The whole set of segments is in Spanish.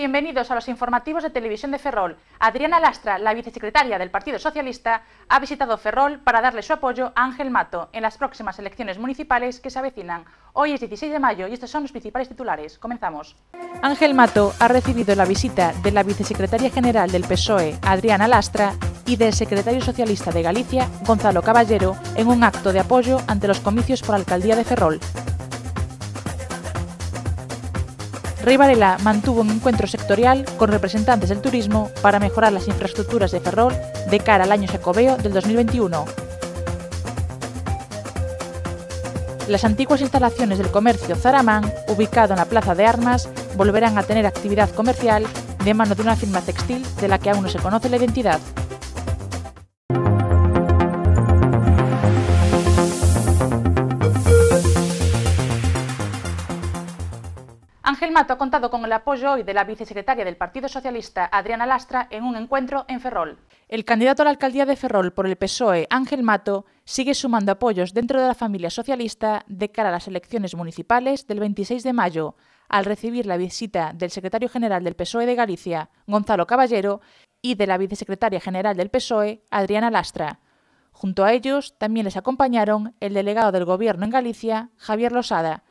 bienvenidos a los informativos de televisión de Ferrol. Adriana Lastra, la vicesecretaria del Partido Socialista, ha visitado Ferrol para darle su apoyo a Ángel Mato en las próximas elecciones municipales que se avecinan. Hoy es 16 de mayo y estos son los principales titulares. Comenzamos. Ángel Mato ha recibido la visita de la vicesecretaria general del PSOE, Adriana Lastra, y del secretario socialista de Galicia, Gonzalo Caballero, en un acto de apoyo ante los comicios por alcaldía de Ferrol. Varela mantuvo un encuentro sectorial con representantes del turismo para mejorar las infraestructuras de Ferrol de cara al año secoveo del 2021. Las antiguas instalaciones del comercio Zaramán, ubicado en la Plaza de Armas, volverán a tener actividad comercial de mano de una firma textil de la que aún no se conoce la identidad. Ángel Mato ha contado con el apoyo hoy de la vicesecretaria del Partido Socialista, Adriana Lastra, en un encuentro en Ferrol. El candidato a la alcaldía de Ferrol por el PSOE, Ángel Mato, sigue sumando apoyos dentro de la familia socialista de cara a las elecciones municipales del 26 de mayo, al recibir la visita del secretario general del PSOE de Galicia, Gonzalo Caballero, y de la vicesecretaria general del PSOE, Adriana Lastra. Junto a ellos también les acompañaron el delegado del Gobierno en Galicia, Javier Losada,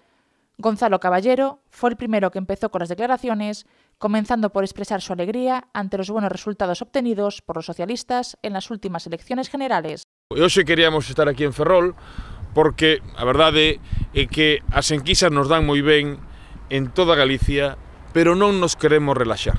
Gonzalo Caballero fue el primero que empezó con las declaraciones, comenzando por expresar su alegría ante los buenos resultados obtenidos por los socialistas en las últimas elecciones generales. Hoxe queríamos estar aquí en Ferrol porque a verdade é que as enquisas nos dan moi ben en toda Galicia, pero non nos queremos relaxar.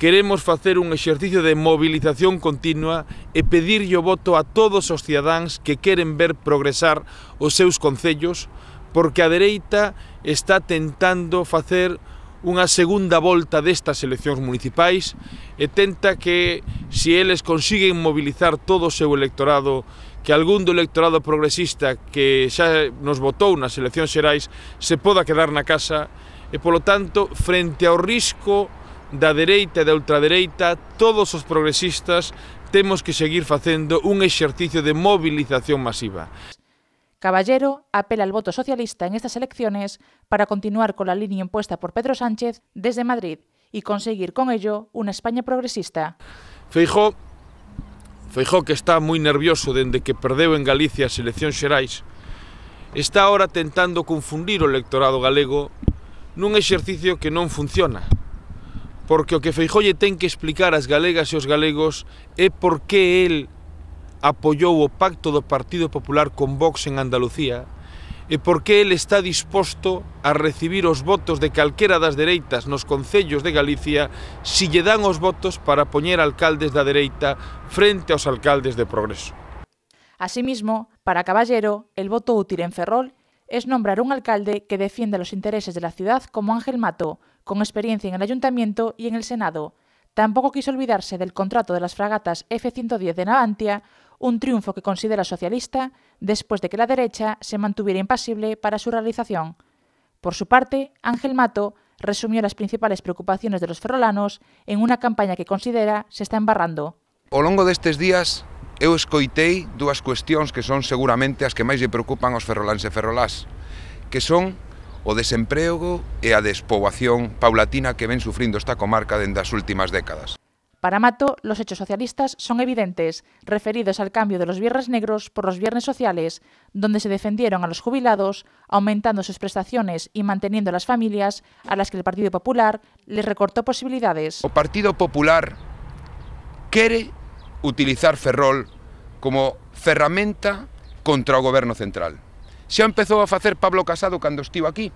Queremos facer un exercicio de movilización continua e pedirlle o voto a todos os cidadáns que queren ver progresar os seus concellos porque a dereita está tentando facer unha segunda volta destas eleccións municipais e tenta que, se eles consiguen mobilizar todo o seu electorado, que algún do electorado progresista que xa nos votou nas eleccións xerais se poda quedar na casa e, polo tanto, frente ao risco da dereita e da ultradereita, todos os progresistas temos que seguir facendo un exercicio de movilización masiva. Caballero apela al voto socialista en estas elecciones para continuar con la línea impuesta por Pedro Sánchez desde Madrid y conseguir con ello una España progresista. Feijó, Feijó que está muy nervioso desde que perdió en Galicia la eleccións xerais, está ahora tentando confundir al electorado galego en un ejercicio que no funciona. Porque lo que Feijó tiene que explicar a las galegas e los galegos es por qué él, apoiou o pacto do Partido Popular con Vox en Andalucía e por que ele está disposto a recibir os votos de calquera das dereitas nos concellos de Galicia se lle dan os votos para poñer alcaldes da dereita frente aos alcaldes de progreso. Asimismo, para Caballero, el voto útil en Ferrol es nombrar un alcalde que defienda los intereses de la ciudad como Ángel Mato, con experiencia en el Ayuntamiento y en el Senado. Tampoco quiso olvidarse del contrato de las fragatas F-110 de Navantia, un triunfo que considera socialista después de que la derecha se mantuviera impasible para su realización. Por su parte, Ángel Mato resumió las principales preocupaciones de los ferrolanos en una campaña que considera se está embarrando. Ao longo destes días eu escoitei dúas cuestións que son seguramente as que máis lle preocupan aos ferrolans e ferrolás, que son o desemprego e a despoboación paulatina que ven sufrindo esta comarca dende as últimas décadas. Para Mato, los hechos socialistas son evidentes, referidos al cambio de los viernes negros por los viernes sociales, donde se defendieron a los jubilados, aumentando sus prestaciones y manteniendo a las familias a las que el Partido Popular les recortó posibilidades. El Partido Popular quiere utilizar Ferrol como ferramenta contra el gobierno central. Se ha empezado a hacer Pablo Casado cuando estuvo aquí.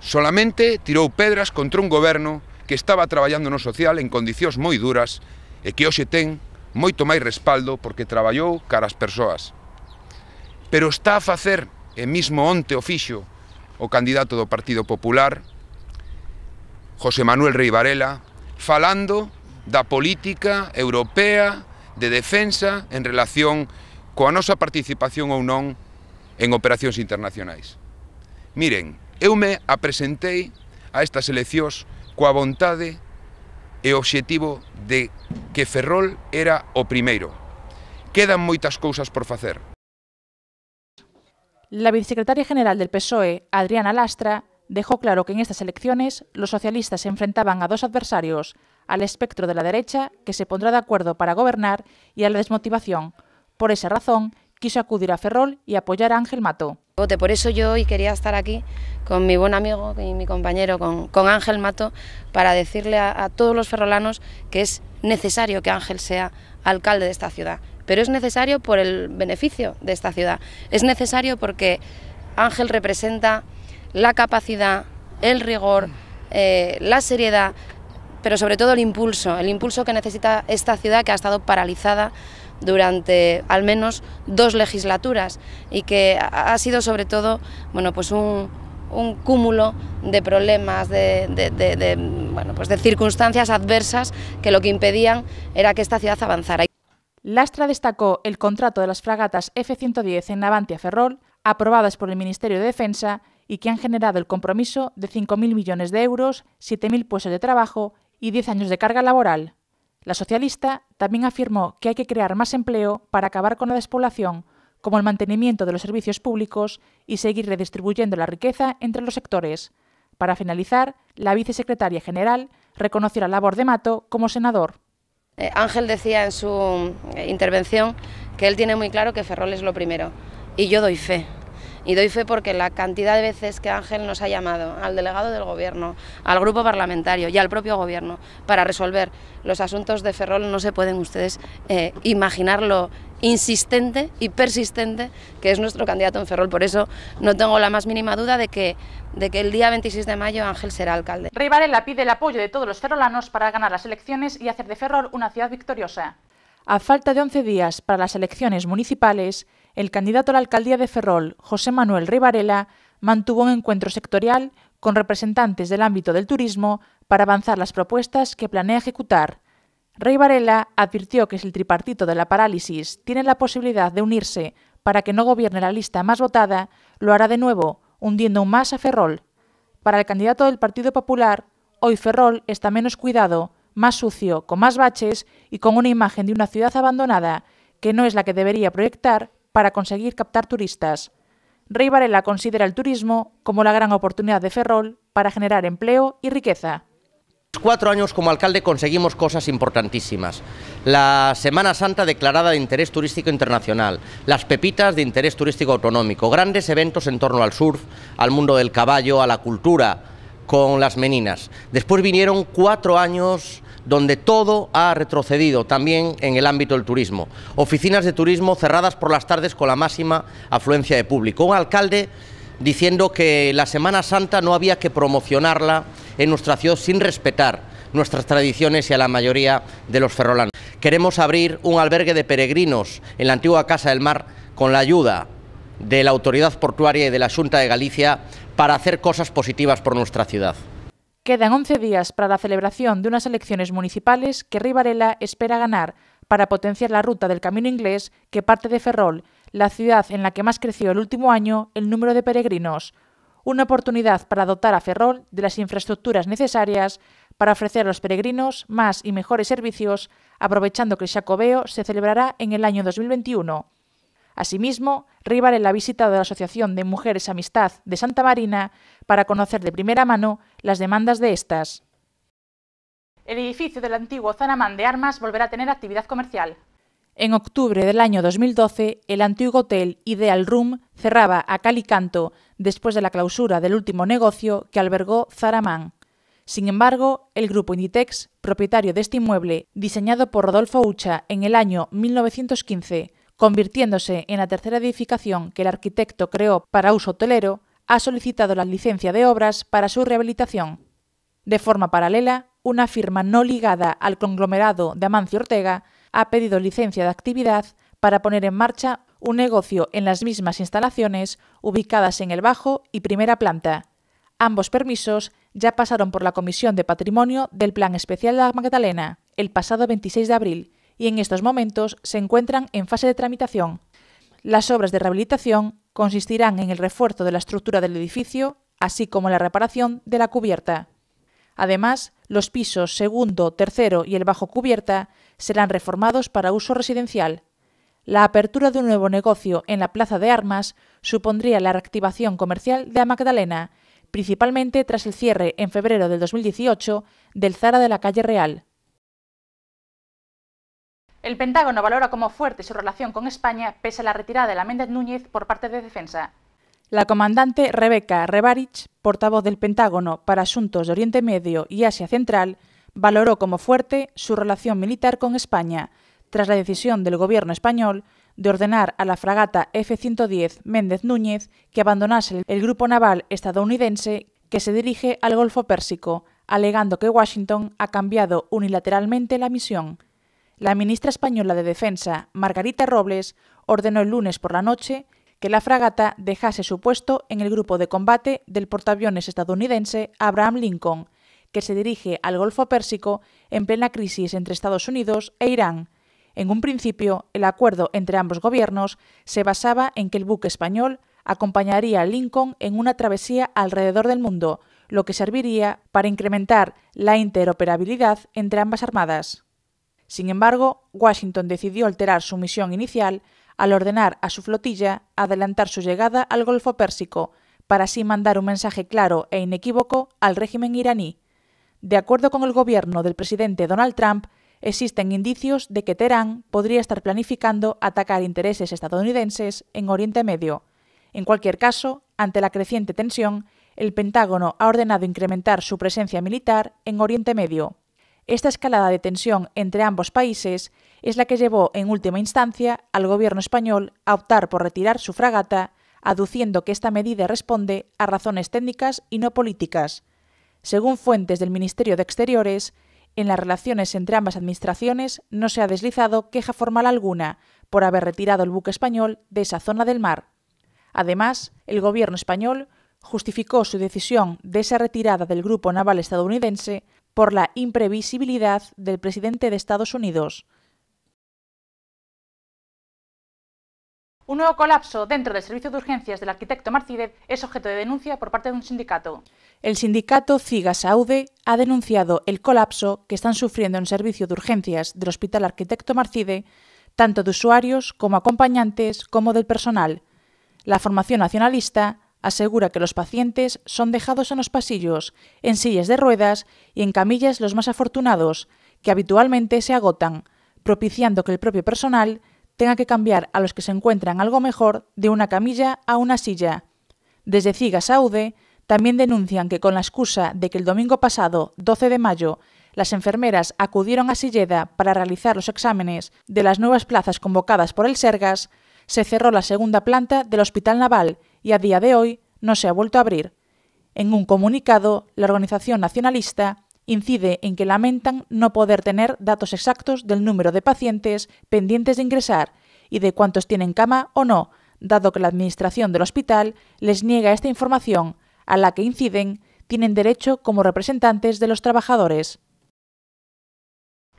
Solamente tiró pedras contra un gobierno. que estaba traballando no social en condicións moi duras e que hoxe ten moito máis respaldo porque traballou cara ás persoas. Pero está a facer, e mismo onte o fixo, o candidato do Partido Popular, José Manuel Rey Varela, falando da política europea de defensa en relación coa nosa participación ou non en operacións internacionais. Miren, eu me apresentei a estas eleccións coa vontade e obxectivo de que Ferrol era o primeiro. Quedan moitas cousas por facer. La vicesecretaria general del PSOE, Adriana Lastra, dejó claro que en estas elecciones los socialistas se enfrentaban a dos adversarios, al espectro de la derecha, que se pondrá de acuerdo para gobernar, y a la desmotivación. Por esa razón, quiso acudir a Ferrol y apoyar a Ángel Mato. Por eso yo hoy quería estar aquí con mi buen amigo y mi compañero, con, Ángel Mato, para decirle a, todos los ferrolanos que es necesario que Ángel sea alcalde de esta ciudad. Pero es necesario por el beneficio de esta ciudad. Es necesario porque Ángel representa la capacidad, el rigor, eh, la seriedad, pero sobre todo el impulso, el impulso que necesita esta ciudad que ha estado paralizada durante al menos dos legislaturas y que ha sido sobre todo bueno, pues un, cúmulo de problemas, de, bueno, pues de circunstancias adversas que lo que impedían era que esta ciudad avanzara. Lastra destacó el contrato de las fragatas F-110 en Navantia Ferrol, aprobadas por el Ministerio de Defensa y que han generado el compromiso de 5.000 millones de euros, 7.000 puestos de trabajo y 10 años de carga laboral. La socialista también afirmó que hay que crear más empleo para acabar con la despoblación, como el mantenimiento de los servicios públicos y seguir redistribuyendo la riqueza entre los sectores. Para finalizar, la vicesecretaria general reconoció la labor de Mato como senador. Eh, Ángel decía en su eh, intervención que él tiene muy claro que Ferrol es lo primero, y yo doy fe y doy fe porque la cantidad de veces que Ángel nos ha llamado al delegado del Gobierno, al grupo parlamentario y al propio Gobierno para resolver los asuntos de Ferrol, no se pueden ustedes eh, imaginar lo insistente y persistente que es nuestro candidato en Ferrol. Por eso no tengo la más mínima duda de que, de que el día 26 de mayo Ángel será alcalde. Rey pide el apoyo de todos los ferrolanos para ganar las elecciones y hacer de Ferrol una ciudad victoriosa. A falta de 11 días para las elecciones municipales, el candidato a la alcaldía de Ferrol, José Manuel Rivarela, mantuvo un encuentro sectorial con representantes del ámbito del turismo para avanzar las propuestas que planea ejecutar. Rey Varela advirtió que si el tripartito de la parálisis tiene la posibilidad de unirse para que no gobierne la lista más votada, lo hará de nuevo, hundiendo aún más a Ferrol. Para el candidato del Partido Popular, hoy Ferrol está menos cuidado, más sucio, con más baches y con una imagen de una ciudad abandonada, que no es la que debería proyectar para conseguir captar turistas. Rey Varela considera el turismo como la gran oportunidad de Ferrol para generar empleo y riqueza. Cuatro años como alcalde conseguimos cosas importantísimas. La Semana Santa declarada de interés turístico internacional, las pepitas de interés turístico autonómico, grandes eventos en torno al surf, al mundo del caballo, a la cultura, con las meninas. Después vinieron cuatro años donde todo ha retrocedido, también en el ámbito del turismo. Oficinas de turismo cerradas por las tardes con la máxima afluencia de público. Un alcalde diciendo que la Semana Santa no había que promocionarla en nuestra ciudad sin respetar nuestras tradiciones y a la mayoría de los ferrolanos. Queremos abrir un albergue de peregrinos en la antigua Casa del Mar con la ayuda de la autoridad portuaria y de la Junta de Galicia para hacer cosas positivas por nuestra ciudad. Quedan 11 días para la celebración de unas elecciones municipales que Rivarela espera ganar para potenciar la ruta del camino inglés que parte de Ferrol, la ciudad en la que más creció el último año el número de peregrinos. Una oportunidad para dotar a Ferrol de las infraestructuras necesarias para ofrecer a los peregrinos más y mejores servicios, aprovechando que el Chacobeo se celebrará en el año 2021. Asimismo, Rivarela ha visitado la Asociación de Mujeres Amistad de Santa Marina para conocer de primera mano las demandas de estas. El edificio del antiguo Zaramán de Armas volverá a tener actividad comercial. En octubre del año 2012, el antiguo hotel Ideal Room cerraba a cal y canto después de la clausura del último negocio que albergó Zaramán. Sin embargo, el grupo Inditex, propietario de este inmueble, diseñado por Rodolfo Ucha en el año 1915, convirtiéndose en la tercera edificación que el arquitecto creó para uso hotelero, ha solicitado la licencia de obras para su rehabilitación. De forma paralela, una firma no ligada al conglomerado de Amancio Ortega ha pedido licencia de actividad para poner en marcha un negocio en las mismas instalaciones ubicadas en el bajo y primera planta. Ambos permisos ya pasaron por la Comisión de Patrimonio del Plan Especial de la Magdalena el pasado 26 de abril y en estos momentos se encuentran en fase de tramitación. Las obras de rehabilitación consistirán en el refuerzo de la estructura del edificio, así como la reparación de la cubierta. Además, los pisos segundo, tercero y el bajo cubierta serán reformados para uso residencial. La apertura de un nuevo negocio en la Plaza de Armas supondría la reactivación comercial de la Magdalena, principalmente tras el cierre en febrero del 2018 del Zara de la Calle Real. El Pentágono valora como fuerte su relación con España pese a la retirada de la Méndez Núñez por parte de Defensa. La comandante Rebeca Rebarich, portavoz del Pentágono para Asuntos de Oriente Medio y Asia Central, valoró como fuerte su relación militar con España tras la decisión del gobierno español de ordenar a la fragata F-110 Méndez Núñez que abandonase el grupo naval estadounidense que se dirige al Golfo Pérsico, alegando que Washington ha cambiado unilateralmente la misión. La ministra española de Defensa, Margarita Robles, ordenó el lunes por la noche que la fragata dejase su puesto en el grupo de combate del portaaviones estadounidense Abraham Lincoln, que se dirige al Golfo Pérsico en plena crisis entre Estados Unidos e Irán. En un principio, el acuerdo entre ambos gobiernos se basaba en que el buque español acompañaría a Lincoln en una travesía alrededor del mundo, lo que serviría para incrementar la interoperabilidad entre ambas armadas. Sin embargo, Washington decidió alterar su misión inicial al ordenar a su flotilla adelantar su llegada al Golfo Pérsico para así mandar un mensaje claro e inequívoco al régimen iraní. De acuerdo con el gobierno del presidente Donald Trump, existen indicios de que Teherán podría estar planificando atacar intereses estadounidenses en Oriente Medio. En cualquier caso, ante la creciente tensión, el Pentágono ha ordenado incrementar su presencia militar en Oriente Medio. Esta escalada de tensión entre ambos países es la que llevó en última instancia al gobierno español a optar por retirar su fragata, aduciendo que esta medida responde a razones técnicas y no políticas. Según fuentes del Ministerio de Exteriores, en las relaciones entre ambas administraciones no se ha deslizado queja formal alguna por haber retirado el buque español de esa zona del mar. Además, el gobierno español justificó su decisión de esa retirada del grupo naval estadounidense por la imprevisibilidad del presidente de Estados Unidos. Un nuevo colapso dentro del servicio de urgencias del arquitecto Marcide... es objeto de denuncia por parte de un sindicato. El sindicato Ciga Saude ha denunciado el colapso que están sufriendo en servicio de urgencias del Hospital Arquitecto Marcide, tanto de usuarios como acompañantes como del personal. La formación nacionalista asegura que los pacientes son dejados en los pasillos, en sillas de ruedas y en camillas los más afortunados, que habitualmente se agotan, propiciando que el propio personal tenga que cambiar a los que se encuentran algo mejor de una camilla a una silla. Desde Ciga Saude también denuncian que con la excusa de que el domingo pasado, 12 de mayo, las enfermeras acudieron a Silleda para realizar los exámenes de las nuevas plazas convocadas por el Sergas, se cerró la segunda planta del Hospital Naval y a día de hoy no se ha vuelto a abrir. En un comunicado, la organización nacionalista incide en que lamentan no poder tener datos exactos del número de pacientes pendientes de ingresar y de cuántos tienen cama o no, dado que la administración del hospital les niega esta información, a la que inciden tienen derecho como representantes de los trabajadores.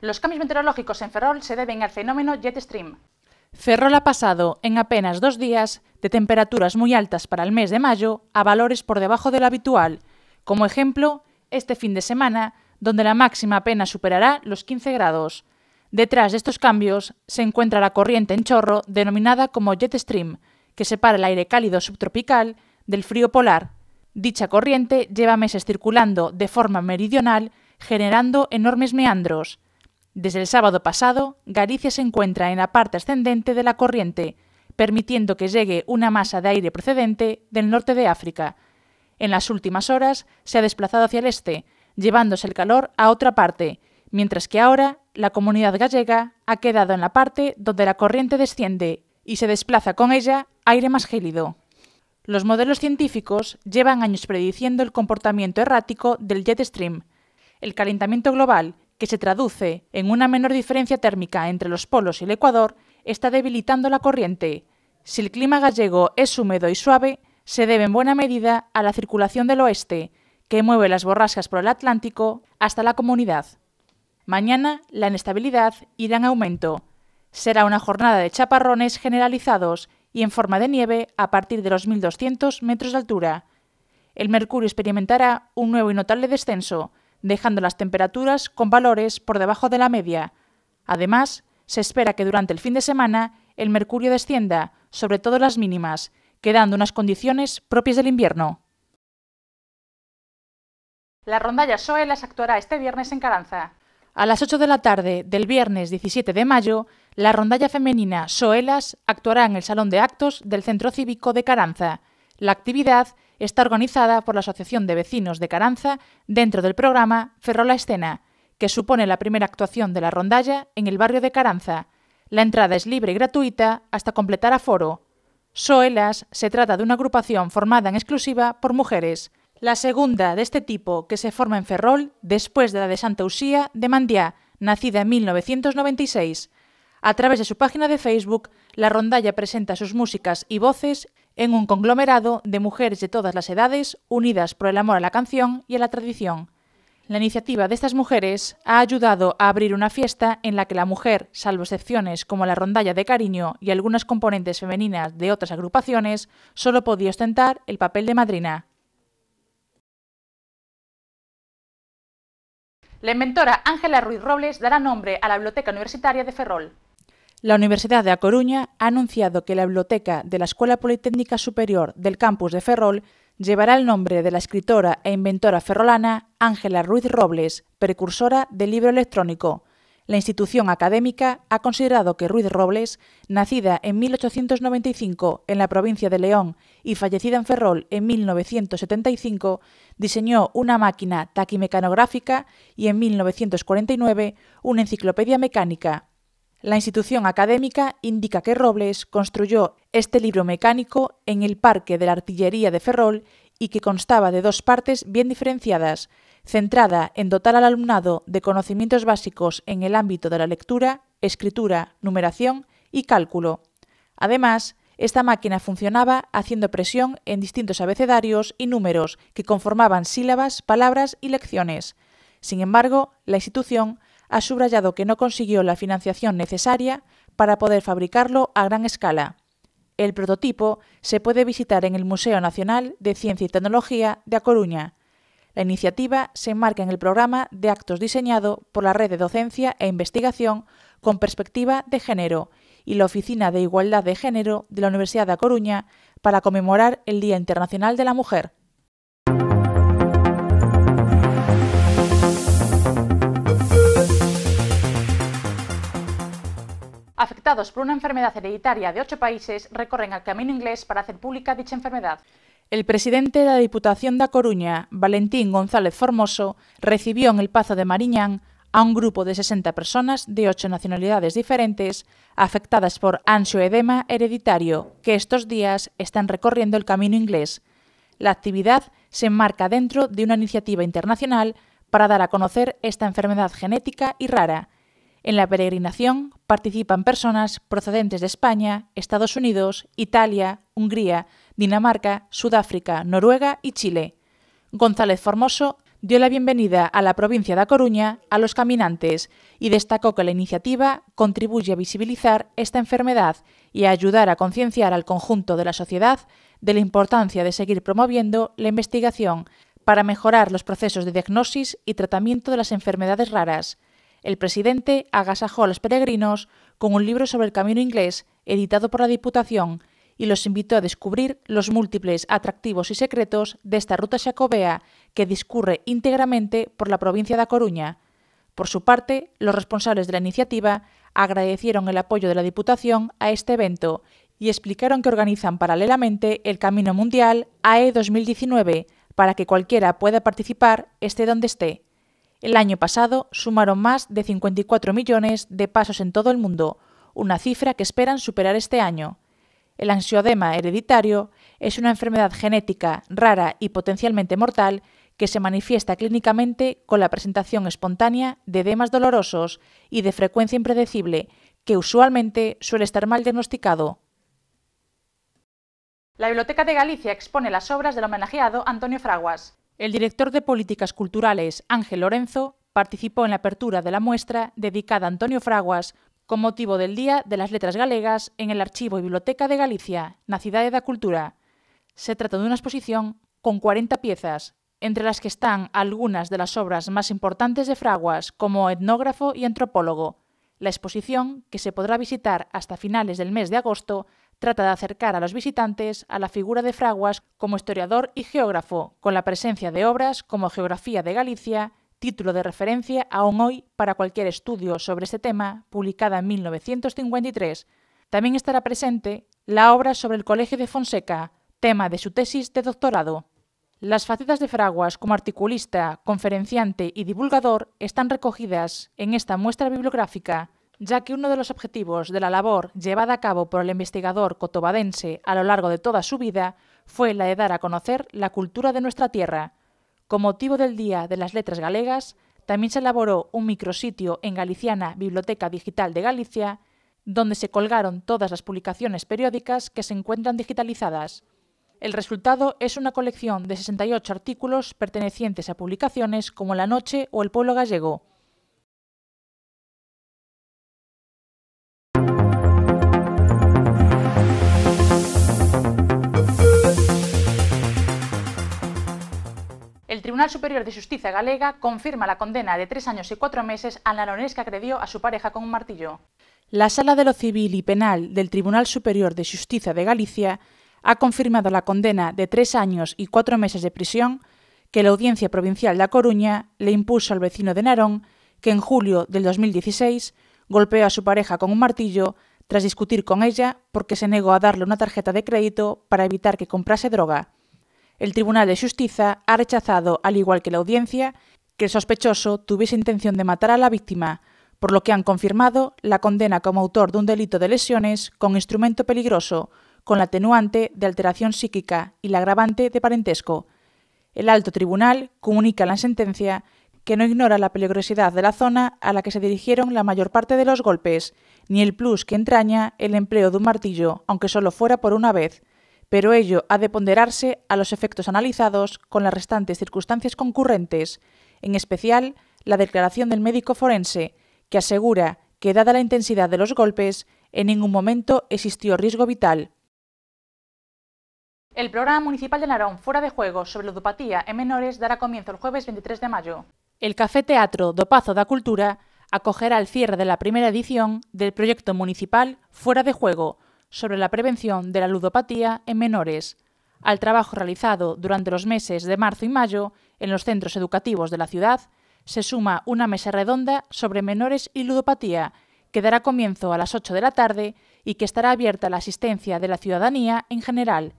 Los cambios meteorológicos en Ferrol se deben al fenómeno jet stream, Ferrol ha pasado, en apenas dos días, de temperaturas muy altas para el mes de mayo a valores por debajo de lo habitual, como ejemplo, este fin de semana, donde la máxima apenas superará los 15 grados. Detrás de estos cambios se encuentra la corriente en chorro denominada como jet stream, que separa el aire cálido subtropical del frío polar. Dicha corriente lleva meses circulando de forma meridional, generando enormes meandros. Desde el sábado pasado, Galicia se encuentra en la parte ascendente de la corriente, permitiendo que llegue una masa de aire procedente del norte de África. En las últimas horas se ha desplazado hacia el este, llevándose el calor a otra parte, mientras que ahora la comunidad gallega ha quedado en la parte donde la corriente desciende y se desplaza con ella aire más gélido. Los modelos científicos llevan años prediciendo el comportamiento errático del jet stream, el calentamiento global que se traduce en una menor diferencia térmica entre los polos y el ecuador, está debilitando la corriente. Si el clima gallego es húmedo y suave, se debe en buena medida a la circulación del oeste, que mueve las borrascas por el Atlántico hasta la comunidad. Mañana la inestabilidad irá en aumento. Será una jornada de chaparrones generalizados y en forma de nieve a partir de los 1.200 metros de altura. El mercurio experimentará un nuevo y notable descenso, dejando las temperaturas con valores por debajo de la media. Además, se espera que durante el fin de semana el mercurio descienda, sobre todo las mínimas, quedando unas condiciones propias del invierno. La rondalla Soelas actuará este viernes en Caranza. A las 8 de la tarde del viernes 17 de mayo, la rondalla femenina Soelas actuará en el Salón de Actos del Centro Cívico de Caranza. La actividad está organizada por la Asociación de Vecinos de Caranza dentro del programa Ferrola Escena, que supone la primera actuación de la rondalla en el barrio de Caranza. La entrada es libre y gratuita hasta completar aforo. Soelas se trata de una agrupación formada en exclusiva por mujeres, la segunda de este tipo que se forma en Ferrol después de la de Santa Usía de Mandiá, nacida en 1996. A través de su página de Facebook, la rondalla presenta sus músicas y voces en un conglomerado de mujeres de todas las edades unidas por el amor a la canción y a la tradición. La iniciativa de estas mujeres ha ayudado a abrir una fiesta en la que la mujer, salvo excepciones como la rondalla de cariño y algunas componentes femeninas de otras agrupaciones, solo podía ostentar el papel de madrina. La inventora Ángela Ruiz Robles dará nombre a la Biblioteca Universitaria de Ferrol. La Universidad de A Coruña ha anunciado que la biblioteca de la Escuela Politécnica Superior del campus de Ferrol llevará el nombre de la escritora e inventora ferrolana Ángela Ruiz Robles, precursora del libro electrónico. La institución académica ha considerado que Ruiz Robles, nacida en 1895 en la provincia de León y fallecida en Ferrol en 1975, diseñó una máquina taquimecanográfica y en 1949 una enciclopedia mecánica la institución académica indica que Robles construyó este libro mecánico en el Parque de la Artillería de Ferrol y que constaba de dos partes bien diferenciadas, centrada en dotar al alumnado de conocimientos básicos en el ámbito de la lectura, escritura, numeración y cálculo. Además, esta máquina funcionaba haciendo presión en distintos abecedarios y números que conformaban sílabas, palabras y lecciones. Sin embargo, la institución ha subrayado que no consiguió la financiación necesaria para poder fabricarlo a gran escala. El prototipo se puede visitar en el Museo Nacional de Ciencia y Tecnología de A Coruña. La iniciativa se enmarca en el programa de actos diseñado por la Red de Docencia e Investigación con Perspectiva de Género y la Oficina de Igualdad de Género de la Universidad de A Coruña para conmemorar el Día Internacional de la Mujer. afectados por una enfermedad hereditaria de ocho países recorren el camino inglés para hacer pública dicha enfermedad. El presidente de la Diputación de Coruña, Valentín González Formoso, recibió en el Pazo de Mariñán a un grupo de 60 personas de ocho nacionalidades diferentes afectadas por ansioedema hereditario que estos días están recorriendo el camino inglés. La actividad se enmarca dentro de una iniciativa internacional para dar a conocer esta enfermedad genética y rara en la peregrinación participan personas procedentes de España, Estados Unidos, Italia, Hungría, Dinamarca, Sudáfrica, Noruega y Chile. González Formoso dio la bienvenida a la provincia de la Coruña a los caminantes y destacó que la iniciativa contribuye a visibilizar esta enfermedad y a ayudar a concienciar al conjunto de la sociedad de la importancia de seguir promoviendo la investigación para mejorar los procesos de diagnosis y tratamiento de las enfermedades raras el presidente agasajó a los peregrinos con un libro sobre el camino inglés editado por la Diputación y los invitó a descubrir los múltiples atractivos y secretos de esta ruta jacobea que discurre íntegramente por la provincia de Coruña. Por su parte, los responsables de la iniciativa agradecieron el apoyo de la Diputación a este evento y explicaron que organizan paralelamente el Camino Mundial AE 2019 para que cualquiera pueda participar esté donde esté. El año pasado sumaron más de 54 millones de pasos en todo el mundo, una cifra que esperan superar este año. El ansiodema hereditario es una enfermedad genética rara y potencialmente mortal que se manifiesta clínicamente con la presentación espontánea de edemas dolorosos y de frecuencia impredecible, que usualmente suele estar mal diagnosticado. La Biblioteca de Galicia expone las obras del homenajeado Antonio Fraguas. El director de Políticas Culturales, Ángel Lorenzo, participó en la apertura de la muestra dedicada a Antonio Fraguas con motivo del Día de las Letras Galegas en el Archivo y Biblioteca de Galicia, na de la Cultura. Se trata de una exposición con 40 piezas, entre las que están algunas de las obras más importantes de Fraguas como etnógrafo y antropólogo. La exposición, que se podrá visitar hasta finales del mes de agosto, trata de acercar a los visitantes a la figura de Fraguas como historiador y geógrafo, con la presencia de obras como Geografía de Galicia, título de referencia aún hoy para cualquier estudio sobre este tema, publicada en 1953. También estará presente la obra sobre el Colegio de Fonseca, tema de su tesis de doctorado. Las facetas de Fraguas como articulista, conferenciante y divulgador están recogidas en esta muestra bibliográfica ya que uno de los objetivos de la labor llevada a cabo por el investigador cotobadense a lo largo de toda su vida fue la de dar a conocer la cultura de nuestra tierra. Con motivo del Día de las Letras Galegas, también se elaboró un micrositio en Galiciana Biblioteca Digital de Galicia, donde se colgaron todas las publicaciones periódicas que se encuentran digitalizadas. El resultado es una colección de 68 artículos pertenecientes a publicaciones como La Noche o El Pueblo Gallego, Tribunal Superior de Justicia Galega confirma la condena de tres años y cuatro meses al naronés que agredió a su pareja con un martillo. La Sala de lo Civil y Penal del Tribunal Superior de Justicia de Galicia ha confirmado la condena de tres años y cuatro meses de prisión que la Audiencia Provincial de La Coruña le impuso al vecino de Narón, que en julio del 2016 golpeó a su pareja con un martillo tras discutir con ella porque se negó a darle una tarjeta de crédito para evitar que comprase droga el Tribunal de Justicia ha rechazado, al igual que la audiencia, que el sospechoso tuviese intención de matar a la víctima, por lo que han confirmado la condena como autor de un delito de lesiones con instrumento peligroso, con la atenuante de alteración psíquica y la agravante de parentesco. El alto tribunal comunica la sentencia que no ignora la peligrosidad de la zona a la que se dirigieron la mayor parte de los golpes, ni el plus que entraña el empleo de un martillo, aunque solo fuera por una vez, pero ello ha de ponderarse a los efectos analizados con las restantes circunstancias concurrentes, en especial la declaración del médico forense, que asegura que, dada la intensidad de los golpes, en ningún momento existió riesgo vital. El programa municipal de Narón Fuera de Juego sobre ludopatía en menores dará comienzo el jueves 23 de mayo. El Café Teatro Dopazo da Cultura acogerá el cierre de la primera edición del proyecto municipal Fuera de Juego, sobre la prevención de la ludopatía en menores, al trabajo realizado durante los meses de marzo y mayo en los centros educativos de la ciudad, se suma una mesa redonda sobre menores y ludopatía, que dará comienzo a las 8 de la tarde y que estará abierta a la asistencia de la ciudadanía en general.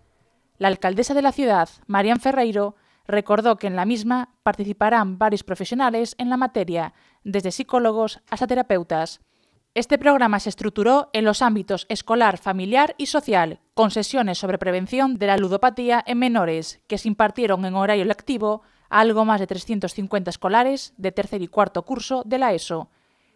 La alcaldesa de la ciudad, Marian Ferreiro, recordó que en la misma participarán varios profesionales en la materia, desde psicólogos hasta terapeutas, este programa se estructuró en los ámbitos escolar, familiar y social, con sesiones sobre prevención de la ludopatía en menores que se impartieron en horario lectivo a algo más de 350 escolares de tercer y cuarto curso de la ESO.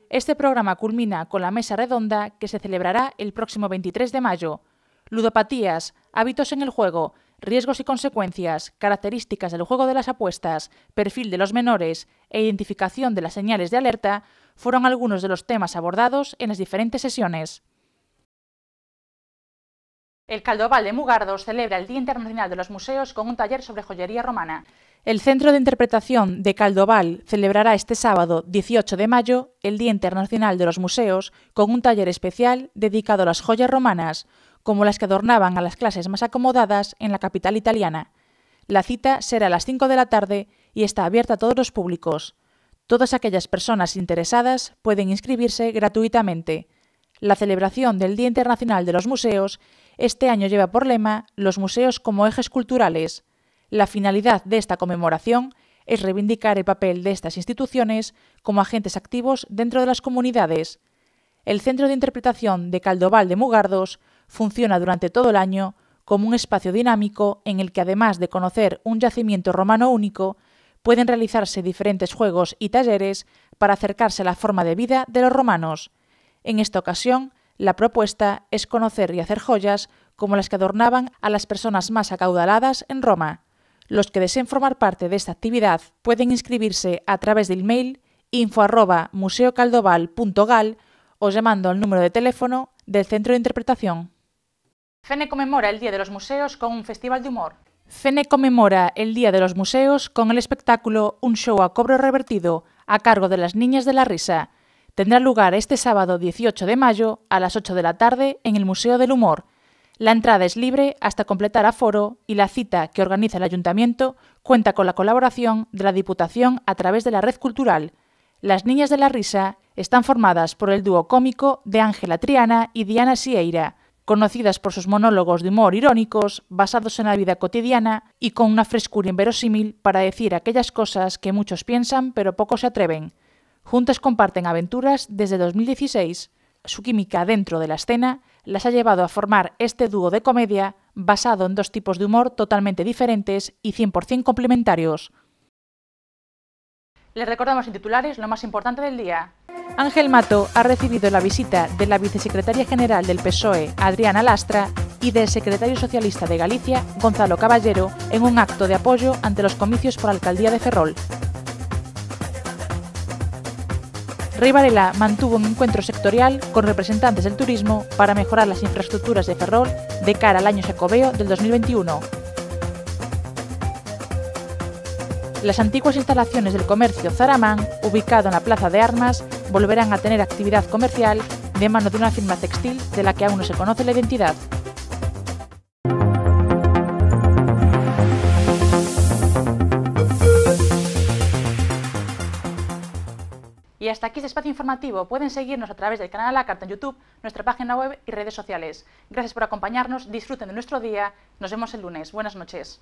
Este programa culmina con la mesa redonda que se celebrará el próximo 23 de mayo. Ludopatías, hábitos en el juego, riesgos y consecuencias, características del juego de las apuestas, perfil de los menores e identificación de las señales de alerta fueron algunos de los temas abordados en las diferentes sesiones. El Caldoval de Mugardos celebra el Día Internacional de los Museos con un taller sobre joyería romana. El Centro de Interpretación de Caldoval celebrará este sábado 18 de mayo el Día Internacional de los Museos con un taller especial dedicado a las joyas romanas, como las que adornaban a las clases más acomodadas en la capital italiana. La cita será a las 5 de la tarde y está abierta a todos los públicos. Todas aquellas personas interesadas pueden inscribirse gratuitamente. La celebración del Día Internacional de los Museos este año lleva por lema los museos como ejes culturales. La finalidad de esta conmemoración es reivindicar el papel de estas instituciones como agentes activos dentro de las comunidades. El Centro de Interpretación de Caldoval de Mugardos funciona durante todo el año como un espacio dinámico en el que además de conocer un yacimiento romano único, pueden realizarse diferentes juegos y talleres para acercarse a la forma de vida de los romanos. En esta ocasión, la propuesta es conocer y hacer joyas como las que adornaban a las personas más acaudaladas en Roma. Los que deseen formar parte de esta actividad pueden inscribirse a través del mail info@museocaldoval.gal o llamando al número de teléfono del Centro de Interpretación. FENE conmemora el Día de los Museos con un festival de humor. CENE conmemora el Día de los Museos con el espectáculo Un Show a Cobro Revertido a cargo de las Niñas de la Risa. Tendrá lugar este sábado 18 de mayo a las 8 de la tarde en el Museo del Humor. La entrada es libre hasta completar aforo y la cita que organiza el Ayuntamiento cuenta con la colaboración de la Diputación a través de la Red Cultural. Las Niñas de la Risa están formadas por el dúo cómico de Ángela Triana y Diana Sieira conocidas por sus monólogos de humor irónicos, basados en la vida cotidiana y con una frescura inverosímil para decir aquellas cosas que muchos piensan pero pocos se atreven. Juntas comparten aventuras desde 2016. Su química dentro de la escena las ha llevado a formar este dúo de comedia basado en dos tipos de humor totalmente diferentes y 100% complementarios. Les recordamos en titulares lo más importante del día. Ángel Mato ha recibido la visita de la vicesecretaria general del PSOE, Adriana Lastra, y del secretario socialista de Galicia, Gonzalo Caballero, en un acto de apoyo ante los comicios por alcaldía de Ferrol. Rey Varela mantuvo un encuentro sectorial con representantes del turismo para mejorar las infraestructuras de Ferrol de cara al año secoveo del 2021. Las antiguas instalaciones del comercio Zaramán, ubicado en la Plaza de Armas, volverán a tener actividad comercial de mano de una firma textil de la que aún no se conoce la identidad. Y hasta aquí este espacio informativo. Pueden seguirnos a través del canal La Carta en YouTube, nuestra página web y redes sociales. Gracias por acompañarnos, disfruten de nuestro día. Nos vemos el lunes. Buenas noches.